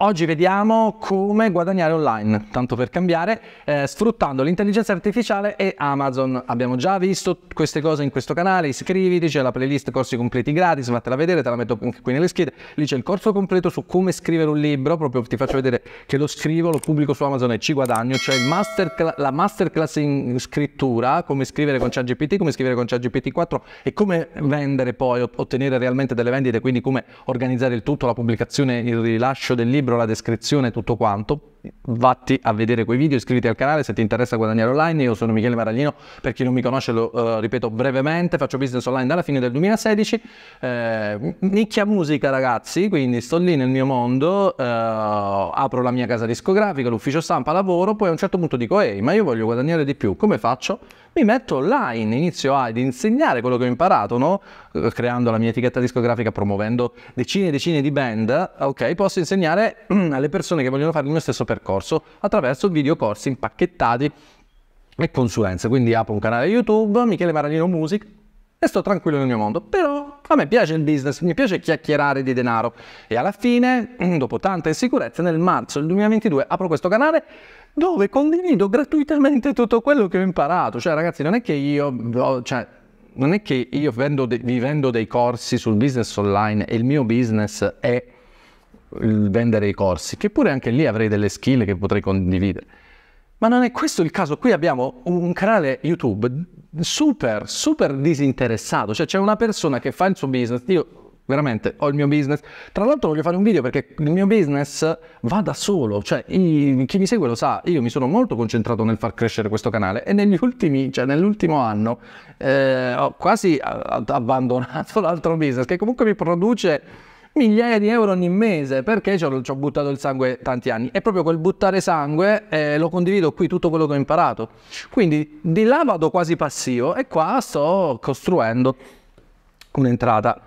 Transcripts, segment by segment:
Oggi vediamo come guadagnare online, tanto per cambiare, eh, sfruttando l'intelligenza artificiale e Amazon. Abbiamo già visto queste cose in questo canale, iscriviti, c'è la playlist corsi completi gratis, fatela vedere, te la metto anche qui nelle schede. Lì c'è il corso completo su come scrivere un libro, proprio ti faccio vedere che lo scrivo, lo pubblico su Amazon e ci guadagno, cioè mastercla- la masterclass in scrittura, come scrivere con ChatGPT, come scrivere con ChatGPT 4 e come vendere poi, ottenere realmente delle vendite, quindi come organizzare il tutto, la pubblicazione, il rilascio del libro libro, la descrizione, tutto quanto, vatti a vedere quei video, iscriviti al canale se ti interessa guadagnare online. Io sono Michele Maraglino, per chi non mi conosce lo uh, ripeto brevemente, faccio business online dalla fine del 2016, eh, nicchia musica ragazzi, quindi sto lì nel mio mondo, eh, apro la mia casa discografica, l'ufficio stampa, lavoro, poi a un certo punto dico ehi ma io voglio guadagnare di più, come faccio? Mi metto online, inizio ad insegnare quello che ho imparato, no? Eh, creando la mia etichetta discografica, promuovendo decine e decine di band, ok, posso insegnare alle persone che vogliono fare il mio stesso percorso attraverso video corsi impacchettati e consulenze. Quindi apro un canale YouTube, Michele Maranino Music, e sto tranquillo nel mio mondo. Però a me piace il business, mi piace chiacchierare di denaro. E alla fine, mm, dopo tante insicurezze, nel marzo del 2022 apro questo canale dove condivido gratuitamente tutto quello che ho imparato. Cioè, ragazzi, non è che io... Cioè, non è che io vendo de- vi vendo dei corsi sul business online e il mio business è il vendere i corsi, che pure anche lì avrei delle skill che potrei condividere. Ma non è questo il caso, qui abbiamo un canale YouTube super, super disinteressato, cioè c'è una persona che fa il suo business, io veramente ho il mio business, tra l'altro voglio fare un video perché il mio business va da solo, cioè i, chi mi segue lo sa, io mi sono molto concentrato nel far crescere questo canale e negli ultimi, cioè nell'ultimo anno eh, ho quasi abbandonato l'altro business che comunque mi produce migliaia di euro ogni mese perché ci ho, buttato il sangue tanti anni e proprio quel buttare sangue eh, lo condivido qui tutto quello che ho imparato quindi di là vado quasi passivo e qua sto costruendo un'entrata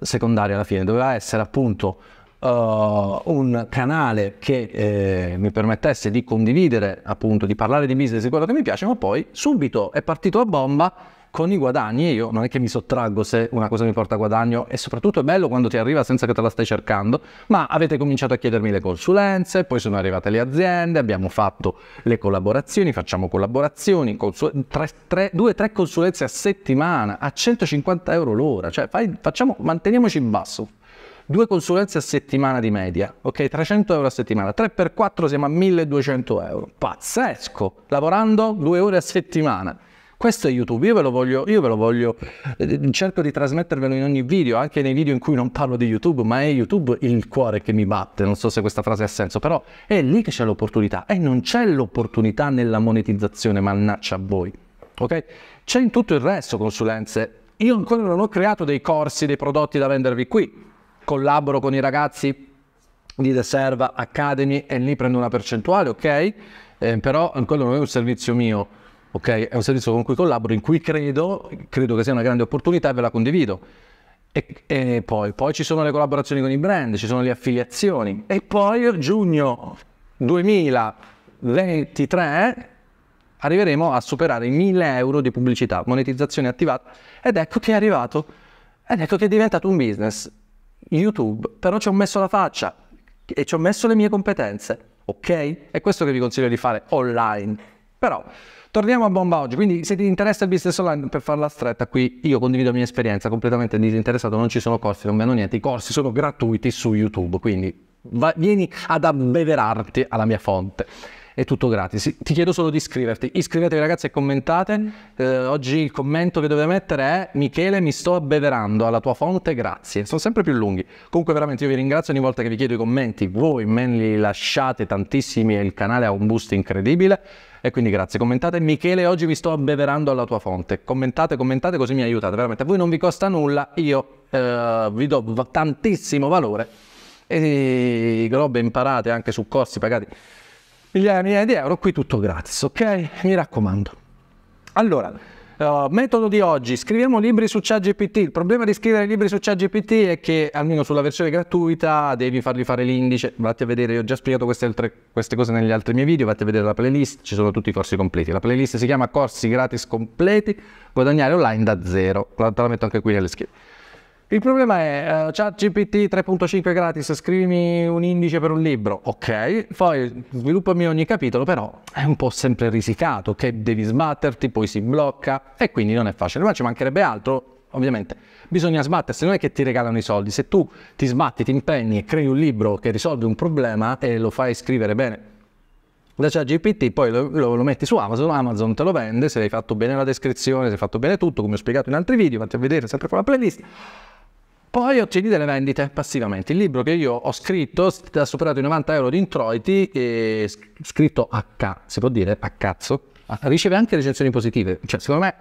secondaria alla fine doveva essere appunto Uh, un canale che eh, mi permettesse di condividere, appunto, di parlare di business e quello che mi piace, ma poi subito è partito a bomba con i guadagni io non è che mi sottraggo se una cosa mi porta guadagno e soprattutto è bello quando ti arriva senza che te la stai cercando, ma avete cominciato a chiedermi le consulenze, poi sono arrivate le aziende, abbiamo fatto le collaborazioni, facciamo collaborazioni, consul- tre, tre, due o tre consulenze a settimana a 150 euro l'ora, cioè fai, facciamo, manteniamoci in basso. Due consulenze a settimana di media, ok? 300 euro a settimana, 3 per 4 siamo a 1200 euro, pazzesco, lavorando due ore a settimana questo è YouTube, io ve lo voglio, io ve lo voglio, eh, cerco di trasmettervelo in ogni video, anche nei video in cui non parlo di YouTube, ma è YouTube il cuore che mi batte, non so se questa frase ha senso, però è lì che c'è l'opportunità e non c'è l'opportunità nella monetizzazione, mannaccia a voi. Ok? C'è in tutto il resto consulenze. Io ancora non ho creato dei corsi, dei prodotti da vendervi qui. Collaboro con i ragazzi di The Serva Academy e lì prendo una percentuale, ok? Eh, però quello non è un servizio mio ok? È un servizio con cui collaboro, in cui credo, credo che sia una grande opportunità e ve la condivido. E, e poi, poi, ci sono le collaborazioni con i brand, ci sono le affiliazioni. E poi giugno 2023 arriveremo a superare i 1000 euro di pubblicità, monetizzazione attivata. Ed ecco che è arrivato, ed ecco che è diventato un business. YouTube, però ci ho messo la faccia e ci ho messo le mie competenze, ok? È questo che vi consiglio di fare online. Però Torniamo a bomba oggi, quindi se ti interessa il business online per farla stretta qui io condivido la mia esperienza completamente disinteressato, non ci sono corsi, non vengono niente, i corsi sono gratuiti su YouTube, quindi va, vieni ad abbeverarti alla mia fonte è tutto gratis. Ti chiedo solo di iscriverti. Iscrivetevi ragazzi e commentate. Eh, oggi il commento che dovete mettere è Michele mi sto abbeverando alla tua fonte, grazie. Sono sempre più lunghi. Comunque veramente io vi ringrazio ogni volta che vi chiedo i commenti. Voi me li lasciate tantissimi e il canale ha un boost incredibile. E quindi grazie, commentate Michele, oggi mi sto abbeverando alla tua fonte. Commentate, commentate così mi aiutate, veramente. A voi non vi costa nulla, io eh, vi do tantissimo valore e robe imparate anche su corsi pagati migliaia, di euro, qui tutto gratis, ok? Mi raccomando. Allora, Uh, metodo di oggi, scriviamo libri su ChatGPT. Il problema di scrivere libri su ChatGPT è che, almeno sulla versione gratuita, devi fargli fare l'indice. Vatti a vedere, io ho già spiegato queste, altre, queste cose negli altri miei video, vatti a vedere la playlist, ci sono tutti i corsi completi. La playlist si chiama Corsi gratis completi, guadagnare online da zero. La, la metto anche qui nelle schede. Il problema è uh, chat GPT 3.5 gratis, scrivimi un indice per un libro, ok, poi sviluppami ogni capitolo, però è un po' sempre risicato, che devi sbatterti, poi si blocca e quindi non è facile, ma ci mancherebbe altro, ovviamente bisogna sbattersi, non è che ti regalano i soldi, se tu ti sbatti, ti impegni e crei un libro che risolve un problema e lo fai scrivere bene da ChatGPT poi lo, lo, lo, metti su Amazon, Amazon te lo vende, se hai fatto bene la descrizione, se hai fatto bene tutto, come ho spiegato in altri video, vatti a vedere sempre con la playlist, poi ottieni delle vendite passivamente. Il libro che io ho scritto ha superato i 90 euro di introiti, e scritto a cazzo, si può dire, a cazzo, riceve anche recensioni positive. Cioè, secondo me,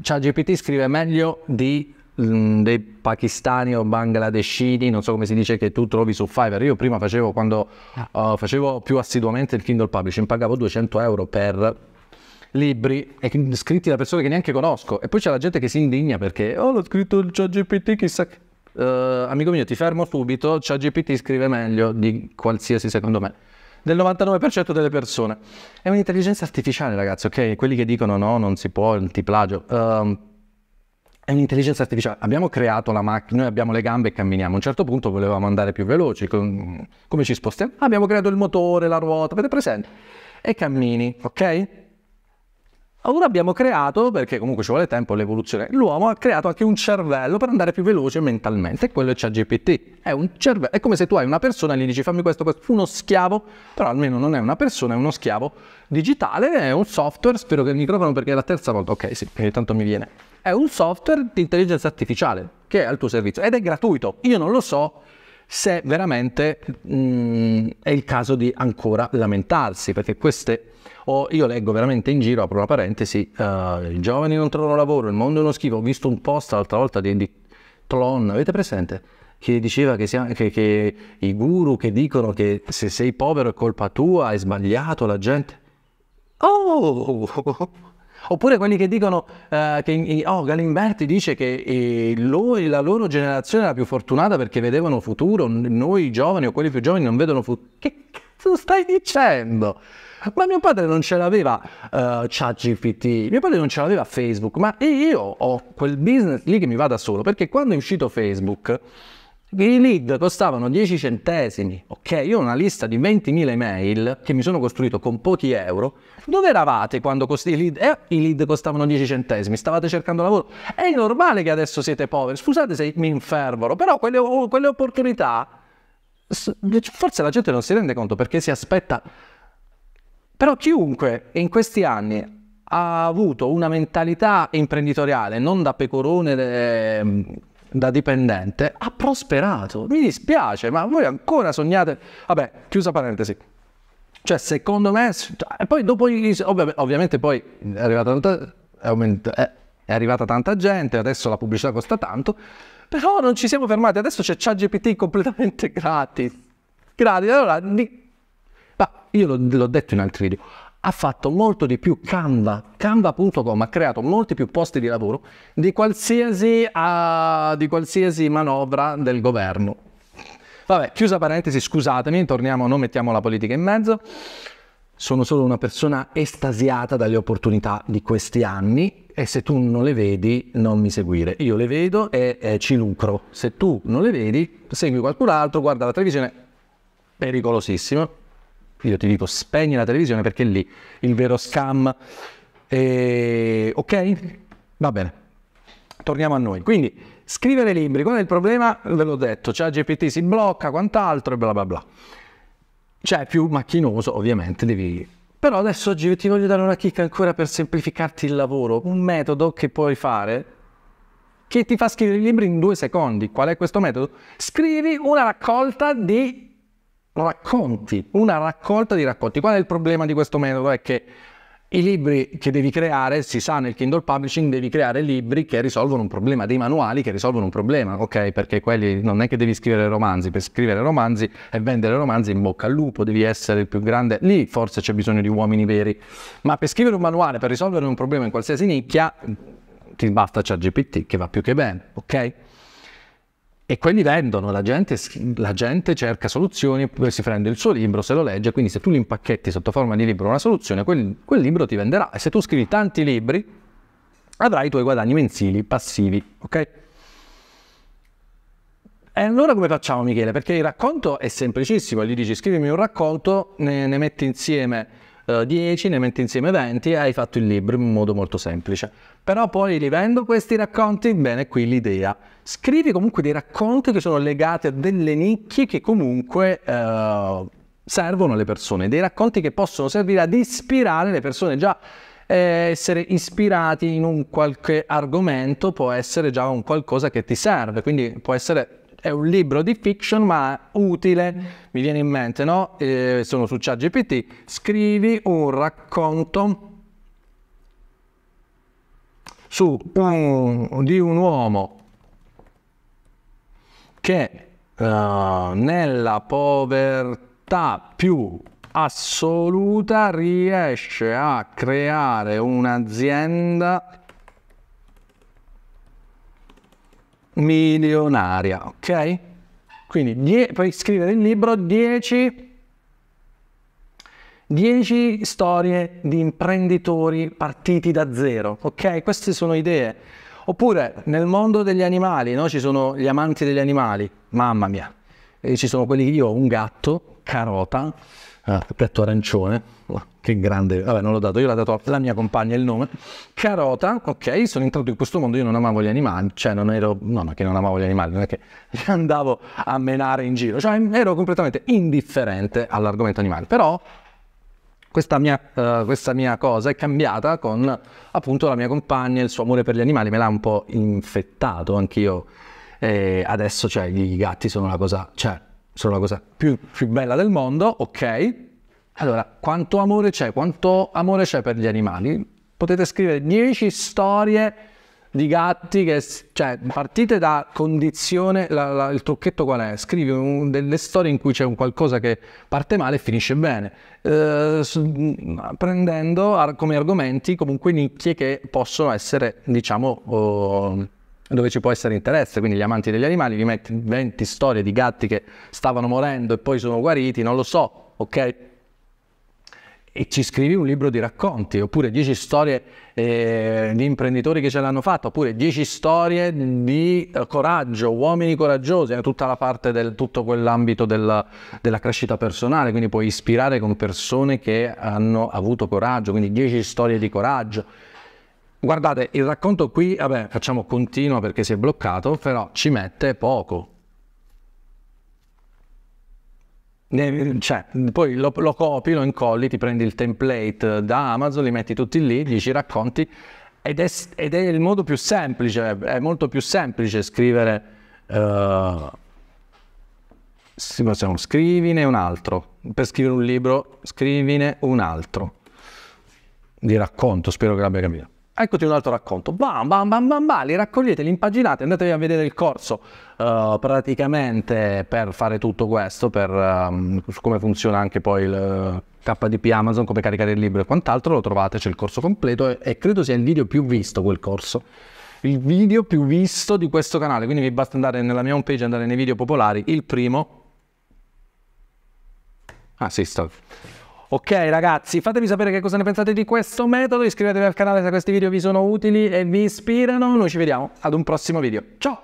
ChatGPT scrive meglio di mm, dei pakistani o bangladeshini, non so come si dice, che tu trovi su Fiverr. Io prima facevo, quando uh, facevo più assiduamente il Kindle Publishing, pagavo 200 euro per libri scritti da persone che neanche conosco. E poi c'è la gente che si indigna perché, oh, l'ho scritto il ChatGPT, chissà che uh, amico mio ti fermo subito, ChatGPT scrive meglio di qualsiasi secondo me del 99% delle persone. È un'intelligenza artificiale, ragazzi, ok? Quelli che dicono no, non si può, ti plagio. Um, ehm, è un'intelligenza artificiale. Abbiamo creato la macchina, noi abbiamo le gambe e camminiamo. A un certo punto volevamo andare più veloci. Con... Come ci spostiamo? Abbiamo creato il motore, la ruota, avete presente? E cammini, ok? Ora abbiamo creato, perché comunque ci vuole tempo l'evoluzione, l'uomo ha creato anche un cervello per andare più veloce mentalmente, quello è ChatGPT. È un cervello, è come se tu hai una persona e gli dici fammi questo, questo, uno schiavo, però almeno non è una persona, è uno schiavo digitale, è un software, spero che il microfono perché è la terza volta, ok sì, ogni tanto mi viene. È un software di intelligenza artificiale che è al tuo servizio ed è gratuito. Io non lo so, se veramente mh, mm, è il caso di ancora lamentarsi, perché queste o io leggo veramente in giro, apro una parentesi, uh, i giovani non trovano lavoro, il mondo è uno schifo, ho visto un post l'altra volta di, di Tlon, avete presente? Che diceva che, siamo, che, che i guru che dicono che se sei povero è colpa tua, hai sbagliato la gente. Oh! Oppure quelli che dicono eh, che oh, Galimberti dice che eh, lui, la loro generazione era più fortunata perché vedevano futuro, noi giovani o quelli più giovani non vedono futuro. Che cazzo stai dicendo? Ma mio padre non ce l'aveva uh, ChatGPT, mio padre non ce l'aveva Facebook, ma io ho quel business lì che mi va da solo, perché quando è uscito Facebook i lead costavano 10 centesimi, ok? Io ho una lista di 20.000 email che mi sono costruito con pochi euro. Dove eravate quando costi i lead? Eh, i lead costavano 10 centesimi, stavate cercando lavoro. È normale che adesso siete poveri, scusate se mi infervoro, però quelle, quelle opportunità forse la gente non si rende conto perché si aspetta... Però chiunque in questi anni ha avuto una mentalità imprenditoriale, non da pecorone... De ehm, da dipendente ha prosperato. Mi dispiace, ma voi ancora sognate... Vabbè, chiusa parentesi. Cioè, secondo me... Cioè, e poi dopo... Ovviamente poi è arrivata tanta... È, aumenta... è arrivata tanta gente, adesso la pubblicità costa tanto, però non ci siamo fermati. Adesso c'è ChatGPT completamente gratis. Gratis. Allora, di... ma io l'ho detto in altri video ha fatto molto di più Canva. Canva.com ha creato molti più posti di lavoro di qualsiasi, uh, di qualsiasi manovra del governo. Vabbè, chiusa parentesi, scusatemi, torniamo, non mettiamo la politica in mezzo. Sono solo una persona estasiata dalle opportunità di questi anni e se tu non le vedi non mi seguire. Io le vedo e eh, ci lucro. Se tu non le vedi, segui qualcun altro, guarda la televisione, pericolosissimo io ti dico spegni la televisione perché è lì il vero scam. E... Ok? Va bene. Torniamo a noi. Quindi scrivere libri, qual è il problema? Ve l'ho detto, c'è cioè GPT si blocca, quant'altro e bla bla bla. Cioè più macchinoso ovviamente devi... Però adesso oggi ti voglio dare una chicca ancora per semplificarti il lavoro, un metodo che puoi fare che ti fa scrivere i libri in due secondi. Qual è questo metodo? Scrivi una raccolta di racconti, una raccolta di racconti. Qual è il problema di questo metodo? È che i libri che devi creare, si sa nel Kindle Publishing, devi creare libri che risolvono un problema, dei manuali che risolvono un problema, ok? Perché quelli non è che devi scrivere romanzi, per scrivere romanzi e vendere romanzi in bocca al lupo, devi essere il più grande, lì forse c'è bisogno di uomini veri, ma per scrivere un manuale, per risolvere un problema in qualsiasi nicchia, ti basta ChatGPT che va più che bene, ok? e quelli vendono, la gente, la gente, cerca soluzioni, poi si prende il suo libro, se lo legge, quindi se tu li impacchetti sotto forma di libro una soluzione, quel, quel libro ti venderà e se tu scrivi tanti libri avrai i tuoi guadagni mensili passivi, ok? E allora come facciamo Michele? Perché il racconto è semplicissimo, gli dici scrivimi un racconto, ne, ne metti insieme 10, eh, ne metti insieme 20 e hai fatto il libro in modo molto semplice. Però poi rivendo questi racconti, bene, qui l'idea. Scrivi comunque dei racconti che sono legati a delle nicchie che comunque uh, servono alle persone, dei racconti che possono servire ad ispirare le persone già eh, essere ispirati in un qualche argomento può essere già un qualcosa che ti serve, quindi può essere è un libro di fiction ma utile, mi viene in mente, no? Eh, sono su ChatGPT, scrivi un racconto su un, di un uomo che uh, nella povertà più assoluta riesce a creare un'azienda milionaria, ok? Quindi die- puoi scrivere il libro 10, 10 storie di imprenditori partiti da zero, ok? Queste sono idee. Oppure nel mondo degli animali, no? ci sono gli amanti degli animali, mamma mia, e ci sono quelli, che io ho un gatto carota, eh, ah. detto arancione, oh, che grande, vabbè non l'ho dato, io l'ho dato alla mia compagna il nome, carota, ok, sono entrato in questo mondo, io non amavo gli animali, cioè non ero, no, no, che non amavo gli animali, non è che li andavo a menare in giro, cioè ero completamente indifferente all'argomento animale, però questa mia, uh, questa mia, cosa è cambiata con appunto la mia compagna, il suo amore per gli animali, me l'ha un po' infettato anch'io. E adesso, cioè, i gatti sono una cosa, cioè, sono la cosa più, più bella del mondo, ok? Allora, quanto amore c'è? Quanto amore c'è per gli animali? Potete scrivere 10 storie di gatti che, cioè, partite da condizione, la, la, il trucchetto qual è? Scrivi un, delle storie in cui c'è un qualcosa che parte male e finisce bene, eh, prendendo ar- come argomenti comunque nicchie che possono essere, diciamo, oh, dove ci può essere interesse, quindi gli amanti degli animali, vi metti 20 storie di gatti che stavano morendo e poi sono guariti, non lo so, ok? E ci scrivi un libro di racconti, oppure 10 storie eh, di imprenditori che ce l'hanno fatta, oppure 10 storie di eh, coraggio, uomini coraggiosi, è tutta la parte del tutto quell'ambito della, della crescita personale, quindi puoi ispirare con persone che hanno avuto coraggio, quindi 10 storie di coraggio Guardate, il racconto qui, vabbè, facciamo continuo perché si è bloccato, però ci mette poco. Cioè, poi lo, lo, copi, lo incolli, ti prendi il template da Amazon, li metti tutti lì, gli ci racconti ed è, ed è, il modo più semplice, è molto più semplice scrivere... Uh, scrivine un altro, per scrivere un libro scrivine un altro di racconto, spero che l'abbia capito. Eccoti un altro racconto. Bam, bam, bam, bam, bam, li raccogliete, li impaginate, andatevi a vedere il corso uh, praticamente per fare tutto questo, per um, come funziona anche poi il eh, KDP Amazon, come caricare il libro e quant'altro, lo trovate, c'è il corso completo e, e credo sia il video più visto quel corso il video più visto di questo canale. Quindi vi basta andare nella mia home page e andare nei video popolari. Il primo. Ah, sì, sto. Ok ragazzi, fatemi sapere che cosa ne pensate di questo metodo, iscrivetevi al canale se questi video vi sono utili e vi ispirano, noi ci vediamo ad un prossimo video. Ciao!